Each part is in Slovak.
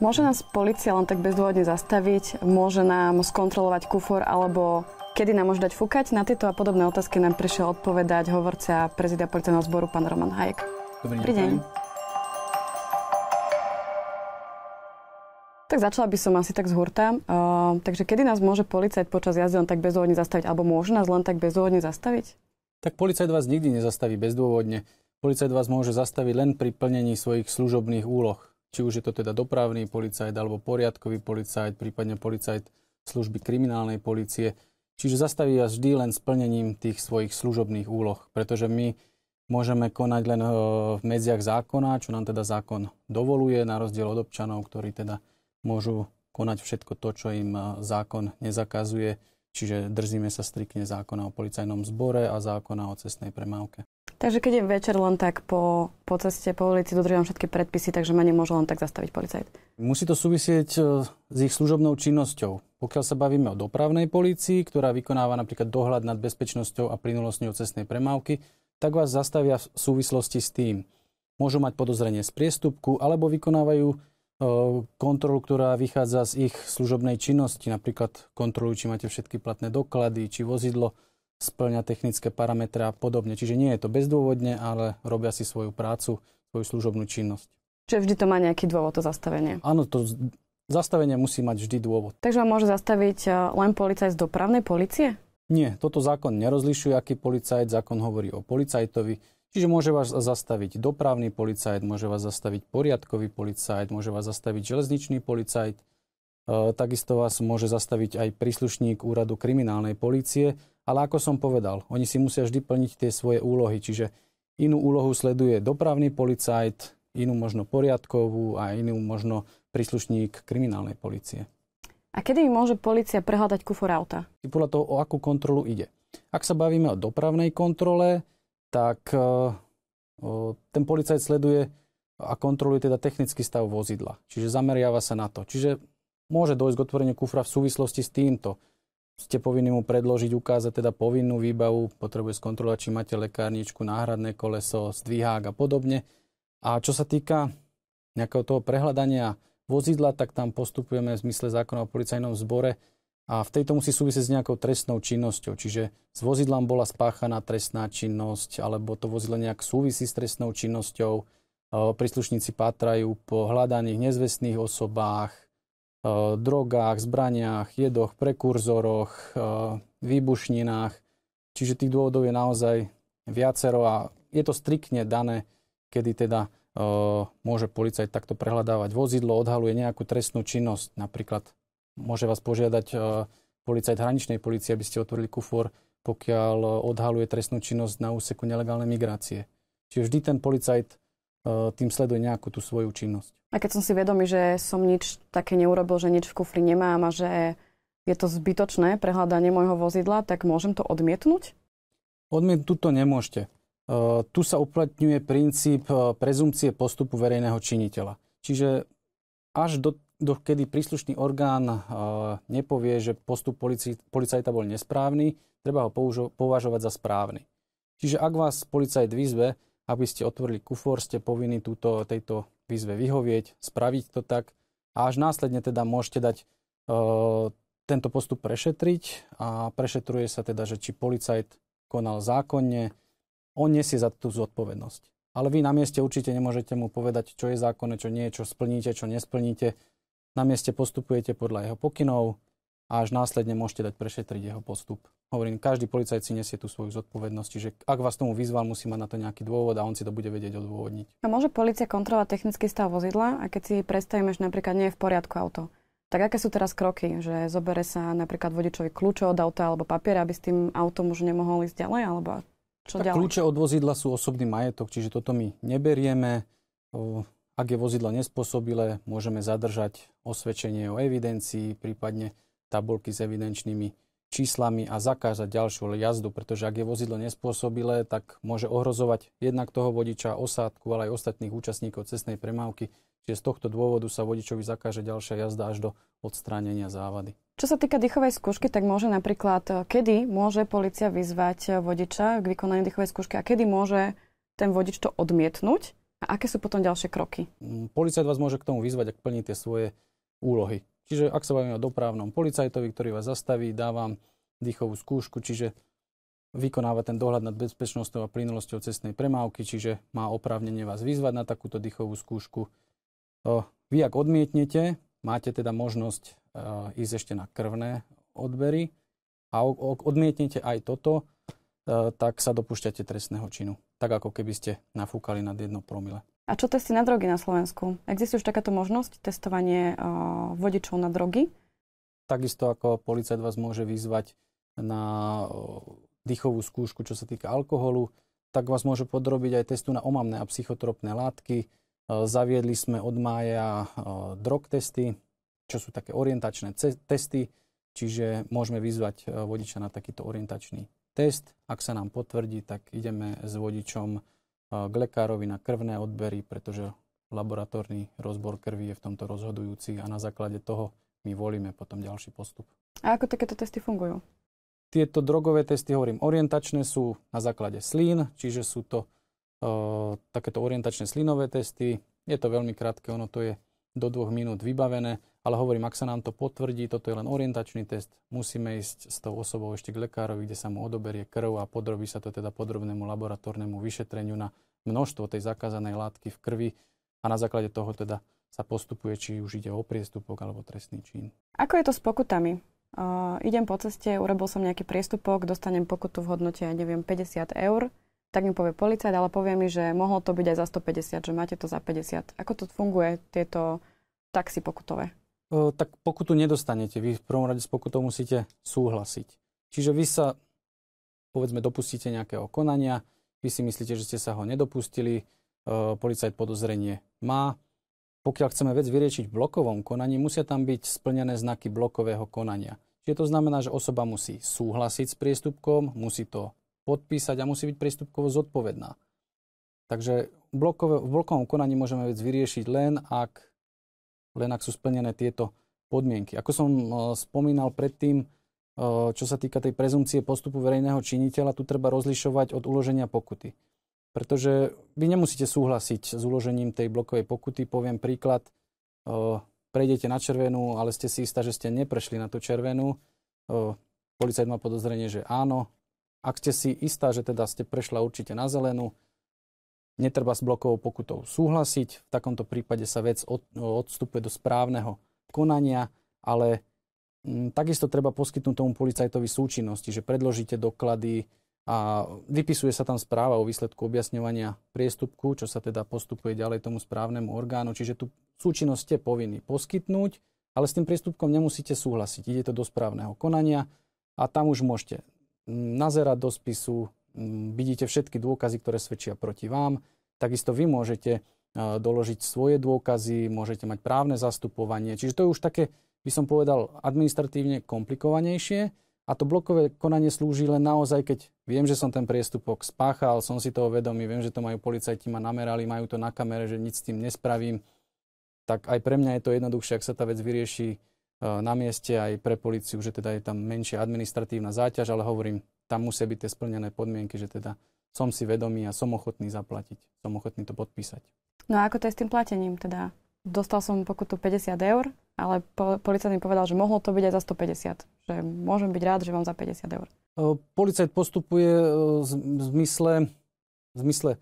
Môže nás policia len tak bezdôvodne zastaviť, môže nám skontrolovať kufor alebo kedy nám môže dať fúkať? Na tieto a podobné otázky nám prišiel odpovedať hovorca prezidia policajného zboru pán Roman Hajek. Dobrý deň. Dobrý deň. Tak začala by som asi tak z hurta. Uh, takže kedy nás môže policajt počas jazdy len tak bezdôvodne zastaviť? Alebo môže nás len tak bezdôvodne zastaviť? Tak policajt vás nikdy nezastaví bezdôvodne. Policajt vás môže zastaviť len pri plnení svojich služobných úloh či už je to teda dopravný policajt alebo poriadkový policajt, prípadne policajt služby kriminálnej policie. Čiže zastaví vás vždy len splnením tých svojich služobných úloh, pretože my môžeme konať len e, v medziach zákona, čo nám teda zákon dovoluje, na rozdiel od občanov, ktorí teda môžu konať všetko to, čo im e, zákon nezakazuje. Čiže držíme sa striktne zákona o policajnom zbore a zákona o cestnej premávke. Takže keď je večer len tak po, po ceste, po ulici, dodržiavam všetky predpisy, takže ma nemôže len tak zastaviť policajt. Musí to súvisieť e, s ich služobnou činnosťou. Pokiaľ sa bavíme o dopravnej polícii, ktorá vykonáva napríklad dohľad nad bezpečnosťou a plynulosťou cestnej premávky, tak vás zastavia v súvislosti s tým. Môžu mať podozrenie z priestupku alebo vykonávajú e, kontrolu, ktorá vychádza z ich služobnej činnosti. Napríklad kontrolujú, či máte všetky platné doklady, či vozidlo splňa technické parametre a podobne. Čiže nie je to bezdôvodne, ale robia si svoju prácu, svoju služobnú činnosť. Čiže vždy to má nejaký dôvod, to zastavenie? Áno, to zastavenie musí mať vždy dôvod. Takže vám môže zastaviť e, len policajt z dopravnej policie? Nie, toto zákon nerozlišuje, aký policajt. Zákon hovorí o policajtovi. Čiže môže vás zastaviť dopravný policajt, môže vás zastaviť poriadkový policajt, môže vás zastaviť železničný policajt, E, takisto vás môže zastaviť aj príslušník úradu kriminálnej policie, ale ako som povedal, oni si musia vždy plniť tie svoje úlohy, čiže inú úlohu sleduje dopravný policajt, inú možno poriadkovú a inú možno príslušník kriminálnej policie. A kedy môže policia prehľadať kufor auta? Podľa toho, o akú kontrolu ide. Ak sa bavíme o dopravnej kontrole, tak e, o, ten policajt sleduje a kontroluje teda technický stav vozidla. Čiže zameriava sa na to. Čiže môže dojsť k otvoreniu kufra v súvislosti s týmto. Ste povinni mu predložiť, ukázať teda povinnú výbavu, potrebuje skontrolovať, či máte lekárničku, náhradné koleso, zdvihák a podobne. A čo sa týka nejakého toho prehľadania vozidla, tak tam postupujeme v zmysle zákona o policajnom zbore a v tejto musí súvisieť s nejakou trestnou činnosťou. Čiže s vozidlom bola spáchaná trestná činnosť, alebo to vozidlo nejak súvisí s trestnou činnosťou. E, príslušníci pátrajú po hľadaných nezvestných osobách, drogách, zbraniach, jedoch, prekurzoroch, výbušninách. Čiže tých dôvodov je naozaj viacero a je to striktne dané, kedy teda môže policajt takto prehľadávať vozidlo, odhaluje nejakú trestnú činnosť. Napríklad môže vás požiadať policajt hraničnej policie, aby ste otvorili kufor, pokiaľ odhaluje trestnú činnosť na úseku nelegálnej migrácie. Čiže vždy ten policajt E, tým sleduje nejakú tú svoju činnosť. A keď som si vedomý, že som nič také neurobil, že nič v kufri nemám a že je to zbytočné prehľadanie môjho vozidla, tak môžem to odmietnúť? Odmietnúť to nemôžete. E, tu sa uplatňuje princíp e, prezumcie postupu verejného činiteľa. Čiže až do, do kedy príslušný orgán nepovie, že postup policajta bol nesprávny, treba ho použo, považovať za správny. Čiže ak vás policajt vyzve, aby ste otvorili kufor, ste povinní túto, tejto výzve vyhovieť, spraviť to tak a až následne teda môžete dať e, tento postup prešetriť a prešetruje sa teda, že či policajt konal zákonne, on nesie za tú zodpovednosť. Ale vy na mieste určite nemôžete mu povedať, čo je zákonné, čo nie, čo splníte, čo nesplníte. Na mieste postupujete podľa jeho pokynov, a až následne môžete dať prešetriť jeho postup. Hovorím, každý policajt si nesie tú svoju zodpovednosť, že ak vás tomu vyzval, musí mať na to nejaký dôvod a on si to bude vedieť odôvodniť. A môže policia kontrolovať technický stav vozidla a keď si predstavíme, že napríklad nie je v poriadku auto, tak aké sú teraz kroky, že zobere sa napríklad vodičovi kľúče od auta alebo papier, aby s tým autom už nemohol ísť ďalej, alebo čo tak ďalej? Kľúče od vozidla sú osobný majetok, čiže toto my neberieme. Ak je vozidlo nespôsobilé, môžeme zadržať osvedčenie o evidencii, prípadne tabulky s evidenčnými číslami a zakázať ďalšiu jazdu, pretože ak je vozidlo nespôsobilé, tak môže ohrozovať jednak toho vodiča, osádku, ale aj ostatných účastníkov cestnej premávky. Čiže z tohto dôvodu sa vodičovi zakáže ďalšia jazda až do odstránenia závady. Čo sa týka dýchovej skúšky, tak môže napríklad, eh, kedy môže policia vyzvať eh, vodiča k vykonaniu dýchovej skúšky a kedy môže ten vodič to odmietnúť? A aké sú potom ďalšie kroky? Mm, polícia vás môže k tomu vyzvať, ak plní tie svoje úlohy. Čiže ak sa bavíme o dopravnom policajtovi, ktorý vás zastaví, dávam dýchovú skúšku, čiže vykonáva ten dohľad nad bezpečnosťou a plynulosťou cestnej premávky, čiže má oprávnenie vás vyzvať na takúto dýchovú skúšku. Vy ak odmietnete, máte teda možnosť e, ísť ešte na krvné odbery a ak odmietnete aj toto, e, tak sa dopúšťate trestného činu. Tak ako keby ste nafúkali nad jedno promile. A čo testy na drogy na Slovensku? Existuje už takáto možnosť, testovanie uh, vodičov na drogy? Takisto ako policajt vás môže vyzvať na eh, dýchovú skúšku, čo sa týka alkoholu, tak vás môže podrobiť aj testu na omamné a psychotropné látky. Eh, zaviedli sme od mája drog testy, čo sú také orientačné testy, čiže môžeme vyzvať vodiča na takýto orientačný test. Ak sa nám potvrdí, tak ideme s vodičom k lekárovi na krvné odbery, pretože laboratórny rozbor krvi je v tomto rozhodujúci a na základe toho my volíme potom ďalší postup. A ako takéto testy fungujú? Tieto drogové testy, hovorím, orientačné sú na základe slín, čiže sú to e, takéto orientačné slinové testy. Je to veľmi krátke, ono to je do dvoch minút vybavené. Ale hovorím, ak sa nám to potvrdí, toto je len orientačný test, musíme ísť s tou osobou ešte k lekárovi, kde sa mu odoberie krv a podrobí sa to teda podrobnému laboratórnemu vyšetreniu na množstvo tej zakázanej látky v krvi a na základe toho teda sa postupuje, či už ide o priestupok alebo trestný čin. Ako je to s pokutami? Uh, idem po ceste, urobil som nejaký priestupok, dostanem pokutu v hodnote, ja neviem, 50 eur, tak mi povie policajt, ale povie mi, že mohlo to byť aj za 150, že máte to za 50. Ako to funguje, tieto taxi pokutové? tak pokutu nedostanete. Vy v prvom rade s pokutou musíte súhlasiť. Čiže vy sa, povedzme, dopustíte nejakého konania, vy si myslíte, že ste sa ho nedopustili, policajt podozrenie má. Pokiaľ chceme vec vyriešiť v blokovom konaní, musia tam byť splnené znaky blokového konania. Čiže to znamená, že osoba musí súhlasiť s priestupkom, musí to podpísať a musí byť priestupkovo zodpovedná. Takže v blokovom konaní môžeme vec vyriešiť len, ak len ak sú splnené tieto podmienky. Ako som e, spomínal predtým, e, čo sa týka tej prezumcie postupu verejného činiteľa, tu treba rozlišovať od uloženia pokuty. Pretože vy nemusíte súhlasiť s uložením tej blokovej pokuty. Poviem príklad, e, prejdete na červenú, ale ste si istá, že ste neprešli na tú červenú. Policajt má podozrenie, že áno. Ak ste si istá, že teda ste prešla určite na zelenú, Netreba s blokovou pokutou súhlasiť, v takomto prípade sa vec od, odstupuje do správneho konania, ale m, mm, takisto treba poskytnúť tomu policajtovi súčinnosti, že predložíte doklady a vypisuje sa tam správa o výsledku objasňovania priestupku, čo sa teda postupuje ďalej tomu správnemu orgánu. Čiže tu súčinnosť ste povinní poskytnúť, ale s tým priestupkom nemusíte súhlasiť. Ide to do správneho konania a tam už môžete mm, nazerať do spisu, vidíte všetky dôkazy, ktoré svedčia proti vám. Takisto vy môžete doložiť svoje dôkazy, môžete mať právne zastupovanie. Čiže to je už také, by som povedal, administratívne komplikovanejšie. A to blokové konanie slúži len naozaj, keď viem, že som ten priestupok spáchal, som si toho vedomý, viem, že to majú policajti, ma namerali, majú to na kamere, že nič s tým nespravím, tak aj pre mňa je to jednoduchšie, ak sa tá vec vyrieši na mieste aj pre policiu, že teda je tam menšia administratívna záťaž, ale hovorím, tam musia byť tie splnené podmienky, že teda som si vedomý a som ochotný zaplatiť, som ochotný to podpísať. No a ako to je s tým platením teda? Dostal som pokutu 50 eur, ale po, policajt mi povedal, že mohlo to byť aj za 150, že môžem byť rád, že mám za 50 eur. E, policajt postupuje e, v zmysle, v zmysle e,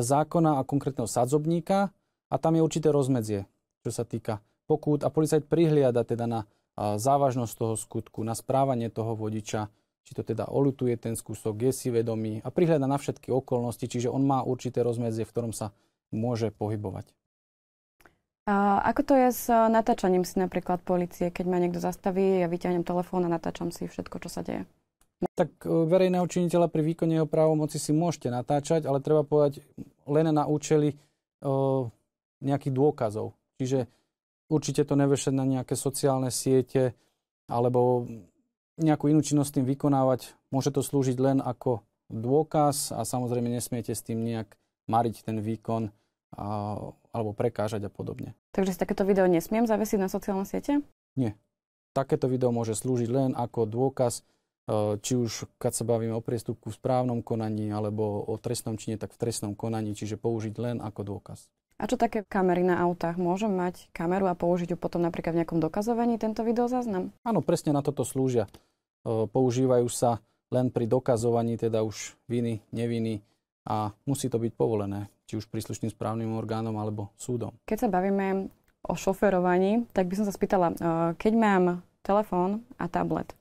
zákona a konkrétneho sadzobníka a tam je určité rozmedzie, čo sa týka pokút a policajt prihliada teda na závažnosť toho skutku, na správanie toho vodiča, či to teda olutuje ten skúsok, je si vedomý a prihľada na všetky okolnosti, čiže on má určité rozmedzie, v ktorom sa môže pohybovať. A ako to je s eh, natáčaním si napríklad policie, keď ma niekto zastaví, ja vyťahnem telefón a natáčam si všetko, čo sa deje? Tak eh, verejného činiteľa pri výkone jeho právomoci si môžete natáčať, ale treba povedať len na účely o, eh, nejakých dôkazov. Čiže určite to nevešať na nejaké sociálne siete alebo nejakú inú činnosť tým vykonávať. Môže to slúžiť len ako dôkaz a samozrejme nesmiete s tým nejak mariť ten výkon a, alebo prekážať a podobne. Takže si takéto video nesmiem zavesiť na sociálne siete? Nie. Takéto video môže slúžiť len ako dôkaz, e, či už keď sa bavíme o priestupku v správnom konaní alebo o trestnom čine, tak v trestnom konaní, čiže použiť len ako dôkaz. A čo také kamery na autách? Môžem mať kameru a použiť ju potom napríklad v nejakom dokazovaní tento videozáznam? Áno, presne na toto slúžia používajú sa len pri dokazovaní teda už viny, neviny a musí to byť povolené, či už príslušným správnym orgánom alebo súdom. Keď sa bavíme o šoferovaní, tak by som sa spýtala, keď mám telefón a tablet,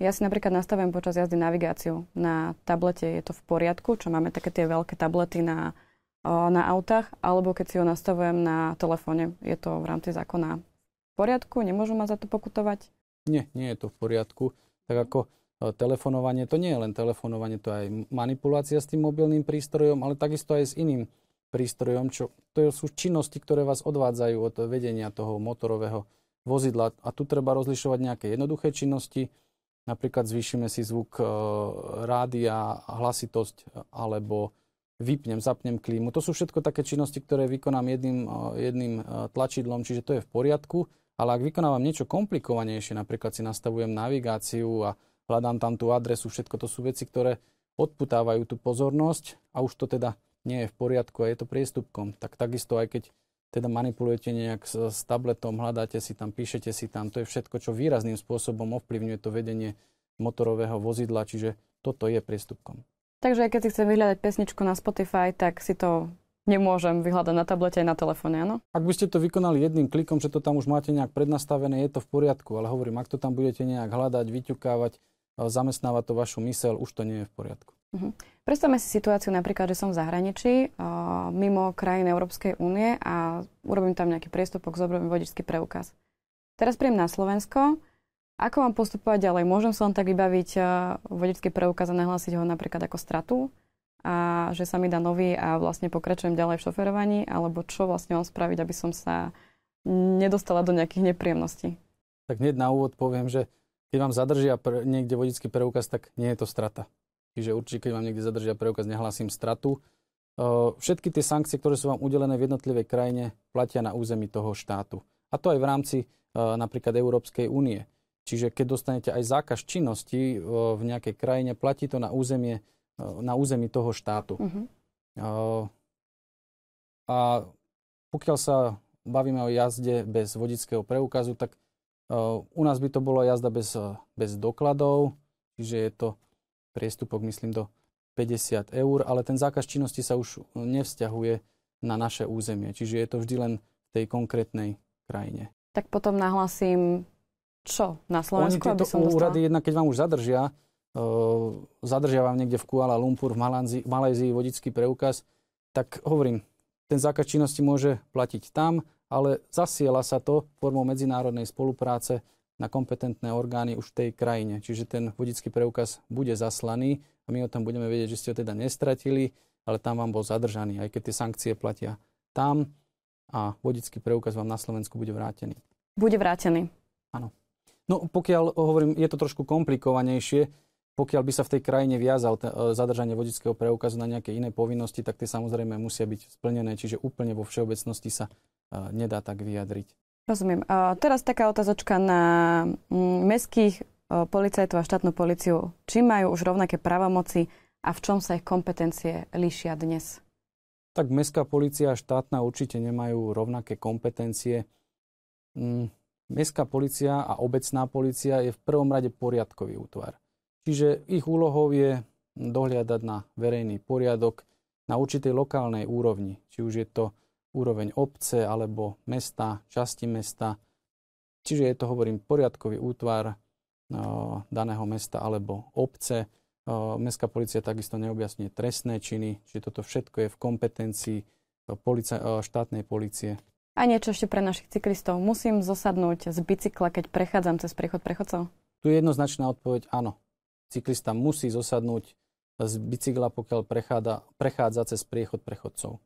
ja si napríklad nastavím počas jazdy navigáciu na tablete, je to v poriadku, čo máme také tie veľké tablety na, na autách, alebo keď si ho nastavujem na telefóne, je to v rámci zákona v poriadku, nemôžu ma za to pokutovať? Nie, nie je to v poriadku tak ako e, telefonovanie, to nie je len telefonovanie, to je aj manipulácia s tým mobilným prístrojom, ale takisto aj s iným prístrojom, čo to sú činnosti, ktoré vás odvádzajú od vedenia toho motorového vozidla. A tu treba rozlišovať nejaké jednoduché činnosti, napríklad zvýšime si zvuk e, rádia, hlasitosť alebo vypnem, zapnem klímu. To sú všetko také činnosti, ktoré vykonám jedným, e, jedným tlačidlom, čiže to je v poriadku ale ak vykonávam niečo komplikovanejšie, napríklad si nastavujem navigáciu a hľadám tam tú adresu, všetko to sú veci, ktoré odputávajú tú pozornosť a už to teda nie je v poriadku a je to priestupkom. Tak takisto aj keď teda manipulujete nejak s, s tabletom, hľadáte si tam, píšete si tam, to je všetko, čo výrazným spôsobom ovplyvňuje to vedenie motorového vozidla, čiže toto je priestupkom. Takže keď si chcem vyhľadať pesničku na Spotify, tak si to nemôžem vyhľadať na tablete aj na telefóne, áno? Ak by ste to vykonali jedným klikom, že to tam už máte nejak prednastavené, je to v poriadku, ale hovorím, ak to tam budete nejak hľadať, vyťukávať, e, zamestnáva to vašu myseľ, už to nie je v poriadku. Uh-huh. Predstavme si situáciu napríklad, že som v zahraničí, uh, mimo krajiny Európskej únie a urobím tam nejaký priestupok, zoberiem vodičský preukaz. Teraz príjem na Slovensko. Ako mám postupovať ďalej? Môžem sa len tak vybaviť uh, vodičský preukaz a nahlásiť ho napríklad ako stratu? a že sa mi dá nový a vlastne pokračujem ďalej v šoferovaní, alebo čo vlastne mám spraviť, aby som sa nedostala do nejakých nepríjemností. Tak hneď na úvod poviem, že keď vám zadržia pr- niekde vodický preukaz, tak nie je to strata. Čiže určite, keď vám niekde zadržia preukaz, nehlásim stratu. Všetky tie sankcie, ktoré sú vám udelené v jednotlivej krajine, platia na území toho štátu. A to aj v rámci napríklad Európskej únie. Čiže keď dostanete aj zákaz činnosti v nejakej krajine, platí to na územie Eh, na území toho štátu. Uh-huh. a pokiaľ sa bavíme o jazde bez vodického preukazu, tak eh, u nás by to bola jazda bez, bez dokladov, čiže je to priestupok, myslím, do 50 eur, ale ten zákaz činnosti sa už nevzťahuje na naše územie, čiže je to vždy len v tej konkrétnej krajine. Tak potom nahlasím čo na Slovensku, Oni aby som úrady, jednak keď vám už zadržia, Ehm, zadržiavam niekde v Kuala Lumpur, v Malanzi, Malézii vodický preukaz, tak hovorím, ten zákaz činnosti môže platiť tam, ale zasiela sa to formou medzinárodnej spolupráce na kompetentné orgány už v tej krajine. Čiže ten vodický preukaz bude zaslaný a my o tom budeme vedieť, že ste ho teda nestratili, ale tam vám bol zadržaný, aj keď tie sankcie platia tam a vodický preukaz vám na Slovensku bude vrátený. Bude vrátený. Áno. No pokiaľ hovorím, je to trošku komplikovanejšie, pokiaľ by sa v tej krajine viazal t- e, zadržanie vodického preukazu na nejaké iné povinnosti, tak tie samozrejme musia byť splnené, čiže úplne vo všeobecnosti sa uh, nedá tak vyjadriť. Rozumiem. A teraz taká otázočka na mm, mestských e, policajtov a štátnu policiu. Či majú už rovnaké právomoci a v čom sa ich kompetencie líšia dnes? Tak mestská policia a štátna určite nemajú rovnaké kompetencie. Mm, mestská policia a obecná policia je v prvom rade poriadkový útvar. Čiže ich úlohou je dohliadať na verejný poriadok na určitej lokálnej úrovni. Či už je to úroveň obce alebo mesta, časti mesta. Čiže je to, hovorím, poriadkový útvar eh, daného mesta alebo obce. Eh, mestská policia takisto neobjasňuje trestné činy, čiže toto všetko je v kompetencii eh, štátnej policie. A niečo ešte pre našich cyklistov. Musím zosadnúť z bicykla, keď prechádzam cez priechod prechodcov? Tu je jednoznačná odpoveď áno cyklista musí zosadnúť z bicykla, pokiaľ prechádza, prechádza cez priechod prechodcov.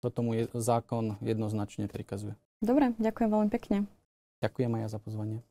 Toto tomu je, zákon jednoznačne prikazuje. Dobre, ďakujem veľmi pekne. Ďakujem aj ja za pozvanie.